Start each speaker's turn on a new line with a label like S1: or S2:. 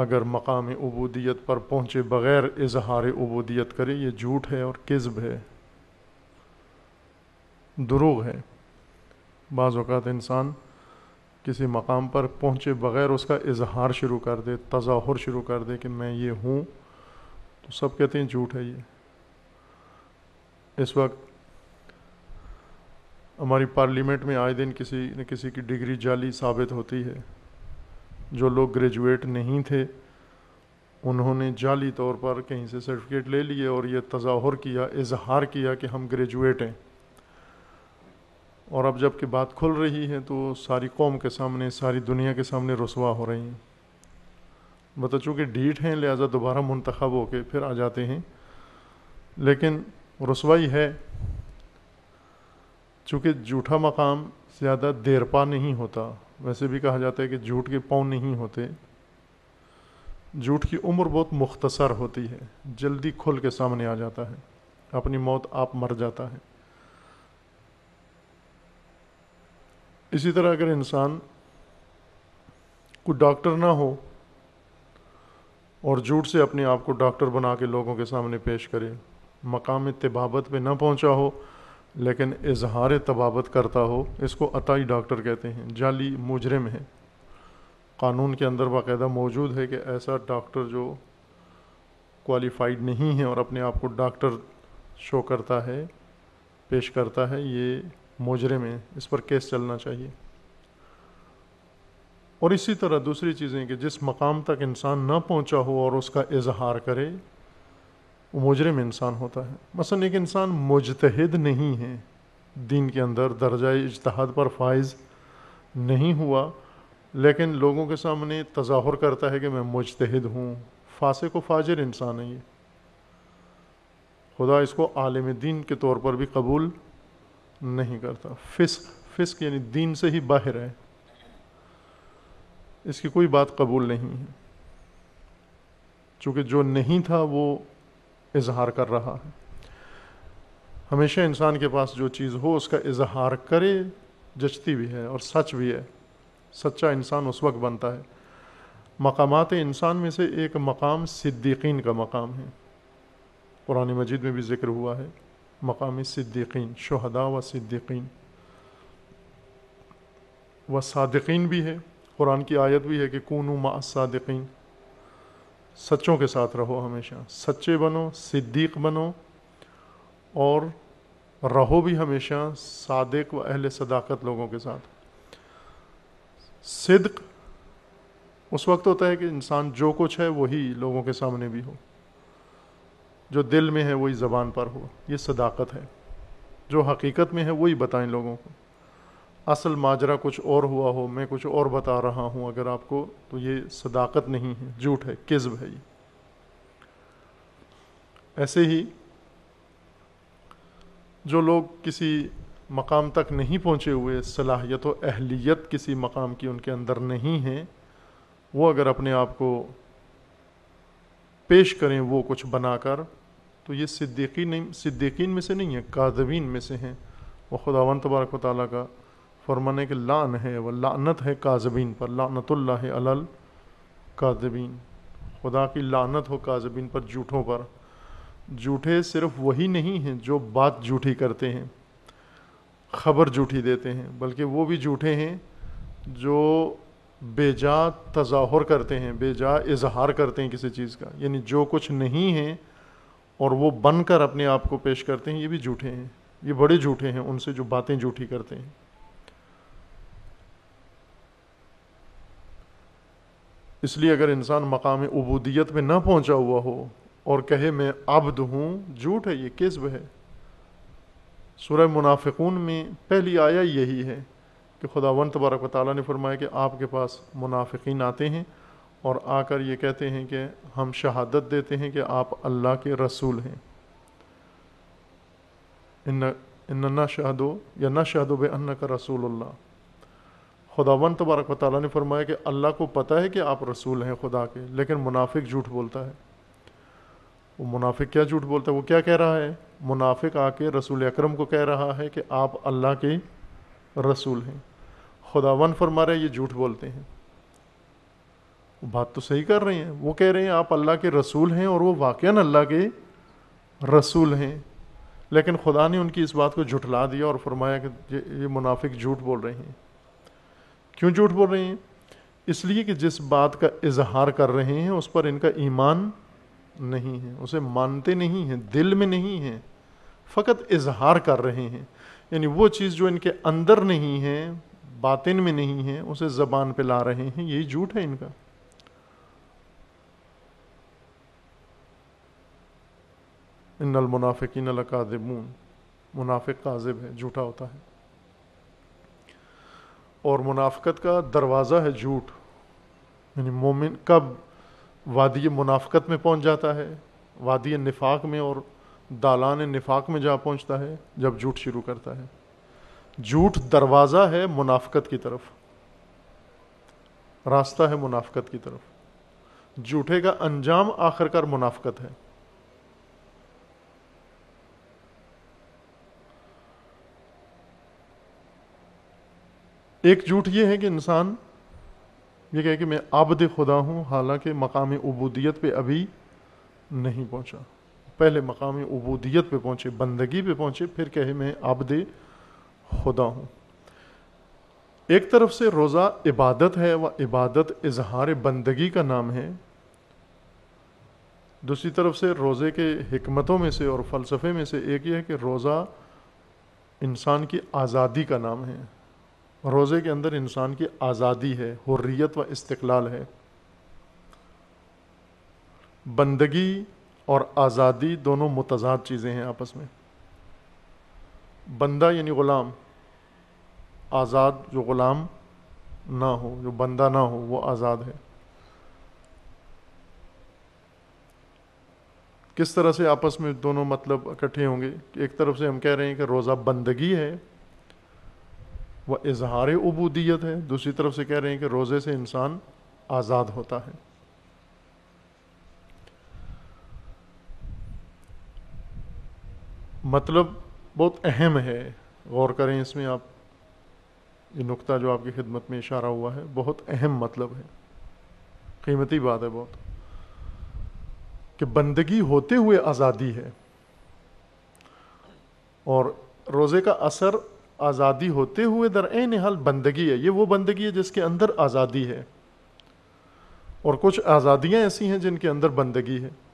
S1: अगर मकाम अबूदियत पर पहुँचे बग़ैर इजहार अबूदियत करे ये झूठ है और किस्ब है दुरुग है बाज़ात इंसान किसी मकाम पर पहुँचे बग़ैर उसका इजहार शुरू कर दे तजाहर शुरू कर दे कि मैं ये हूँ तो सब कहते हैं झूठ है ये इस वक्त हमारी पार्लियामेंट में आए दिन किसी न किसी की डिग्री जाली साबित होती है जो लोग ग्रेजुएट नहीं थे उन्होंने जाली तौर पर कहीं से सर्टिफिकेट ले लिए और ये तजाहर किया इजहार किया कि हम ग्रेजुएट हैं और अब जबकि बात खुल रही है तो सारी कौम के सामने सारी दुनिया के सामने रसवा हो रही हैं बता चूँकि डीट हैं लिहाजा दोबारा मंतखब होकर फिर आ जाते हैं लेकिन रसवाई है चूँकि जूठा मकाम ज़्यादा देर पा नहीं होता वैसे भी कहा जाता है कि झूठ के पाँव नहीं होते झूठ की उम्र बहुत मुख्तसर होती है जल्दी खुल के सामने आ जाता है अपनी मौत आप मर जाता है इसी तरह अगर इंसान को डॉक्टर ना हो और झूठ से अपने आप को डॉक्टर बना के लोगों के सामने पेश करे मकाम तबावत पे ना पहुंचा हो लेकिन इजहार तबावत करता हो इसको अतई डॉक्टर कहते हैं जाली मुजरम है कानून के अंदर बाकायदा मौजूद है कि ऐसा डॉक्टर जो क्वालिफाइड नहीं है और अपने आप को डॉक्टर शो करता है पेश करता है ये मुजरम है इस पर केस चलना चाहिए और इसी तरह दूसरी चीज़ें कि जिस मकाम तक इंसान ना पहुंचा हो और उसका इजहार करे वो मुजरम इंसान होता है मसलन एक इंसान मुजतहिद नहीं है दीन के अंदर दर्जा इजतहाद पर फाइज नहीं हुआ लेकिन लोगों के सामने तजाहर करता है कि मैं मुजतहद हूँ फासे को फाजिर इंसान है ये खुदा इसको आलम दीन के तौर पर भी कबूल नहीं करता फिस्क फिस्क यानी दीन से ही बाहर है इसकी कोई बात कबूल नहीं है चूँकि जो नहीं था वो इजहार कर रहा है हमेशा इंसान के पास जो चीज़ हो उसका इजहार करे जचती भी है और सच भी है सच्चा इंसान उस वक्त बनता है मकामात इंसान में से एक मकाम सिद्दीकीन का मकाम है पुरानी मजीद में भी ज़िक्र हुआ है मकाम सिद्दीकीन शहदा व सिद्दीकीन व सादकिन भी है कुरान की आयत भी है कि कूनू मा सादकिन सच्चों के साथ रहो हमेशा सच्चे बनो सिद्दीक बनो और रहो भी हमेशा सादिक व अहल सदाकत लोगों के साथ सिद्क उस वक्त होता है कि इंसान जो कुछ है वही लोगों के सामने भी हो जो दिल में है वही ज़बान पर हो ये सदाकत है जो हकीकत में है वही बताएं लोगों को असल माजरा कुछ और हुआ हो मैं कुछ और बता रहा हूँ अगर आपको तो ये सदाकत नहीं है झूठ है किस्ब है ये ऐसे ही जो लोग किसी मकाम तक नहीं पहुँचे हुए सलाहियत व अहलियत किसी मकाम की उनके अंदर नहीं है वो अगर अपने आप को पेश करें वो कुछ बनाकर तो ये सिद्दीकी नहीं सिद्दीकीन में से नहीं है कादवीन में से हैं वह खुदावंत तबारक वाली का फरमाने के लान है वह लानत है काजबीन पर लानतुल्लाह है अलल काजबीन खुदा की लानत हो काजबीन पर झूठों पर झूठे सिर्फ वही नहीं हैं जो बात झूठी करते हैं खबर झूठी देते हैं बल्कि वो भी झूठे हैं जो बेजा तजाहर करते हैं बेजा इजहार करते हैं किसी चीज़ का यानी जो कुछ नहीं है और वो बनकर अपने आप को पेश करते हैं ये भी झूठे हैं ये बड़े झूठे हैं उनसे जो बातें झूठी करते हैं इसलिए अगर इंसान मकाम अबूदियत में ना पहुँचा हुआ हो और कहे मैं अब्द हूँ झूठ है ये किस्ब है सूर्य मुनाफिकून में पहली आया यही है कि खुदावन तबारक ताली ने फरमाया कि आपके पास मुनाफिकीन आते हैं और आकर ये कहते हैं कि हम शहादत देते हैं कि आप अल्लाह के रसूल हैं इन न शहदो या ना शहदो बे अन्ना का रसूल अल्लाह खुदावन तबारक वाली ने फरमाया कि अल्लाह को पता है कि आप रसूल हैं खुदा के लेकिन मुनाफिक झूठ बोलता है वो मुनाफिक क्या झूठ बोलता है वो क्या कह रहा है मुनाफिक आके रसूल अकरम को कह रहा है कि आप अल्लाह के रसूल हैं खुदावन फरमा रहे हैं ये झूठ बोलते हैं बात तो सही कर रहे हैं वो कह रहे हैं आप अल्लाह के रसूल हैं और वो वाक़ अल्लाह के रसूल हैं लेकिन खुदा ने उनकी इस बात को झुठला दिया और फरमाया कि ये मुनाफिक झूठ बोल रहे हैं क्यों झूठ बोल रहे हैं इसलिए कि जिस बात का इजहार कर रहे हैं उस पर इनका ईमान नहीं है उसे मानते नहीं हैं दिल में नहीं है फ़कत इजहार कर रहे हैं यानी वो चीज़ जो इनके अंदर नहीं है बातिन में नहीं है उसे ज़बान पे ला रहे हैं यही झूठ है इनका इन मुनाफिकीन मुनाफिक काजिब है झूठा होता है और मुनाफ़त का दरवाज़ा है झूठ यानी मोमिन कब वादी मुनाफ़त में पहुंच जाता है वादी नफाक में और दालान नफाक में जा पहुंचता है जब झूठ शुरू करता है झूठ दरवाज़ा है मुनाफ़त की तरफ रास्ता है मुनाफ़त की तरफ झूठे का अंजाम आखिरकार मुनाफ़त है एक झूठ ये है कि इंसान ये कहे कि मैं आबद खुदा हूँ हालांकि मकामी अबूदियत पे अभी नहीं पहुँचा पहले मकामी अबूदियत पे पहुँचे बंदगी पे पहुँचे फिर कहे मैं आबद खुदा हूँ एक तरफ से रोज़ा इबादत है व इबादत इजहार बंदगी का नाम है दूसरी तरफ से रोज़े के हमतों में से और फ़लसफ़े में से एक ये है कि रोज़ा इंसान की आज़ादी का नाम है रोज़े के अंदर इंसान की आज़ादी है हुर्रियत व इस्तकलाल है बंदगी और आज़ादी दोनों मुतजाद चीज़ें हैं आपस में बंदा यानी ग़ुलाम आज़ाद जो ग़ुलाम ना हो जो बंदा ना हो वो आज़ाद है किस तरह से आपस में दोनों मतलब इकट्ठे होंगे एक तरफ से हम कह रहे हैं कि रोज़ा बंदगी है वह इजहार उबूदियत है दूसरी तरफ से कह रहे हैं कि रोज़े से इंसान आज़ाद होता है मतलब बहुत अहम है गौर करें इसमें आप ये नुक्ता जो आपकी खिदमत में इशारा हुआ है बहुत अहम मतलब है कीमती बात है बहुत कि बंदगी होते हुए आज़ादी है और रोज़े का असर आज़ादी होते हुए दर एन हल बंदगी है ये वो बंदगी है जिसके अंदर आज़ादी है और कुछ आज़ादियाँ ऐसी हैं जिनके अंदर बंदगी है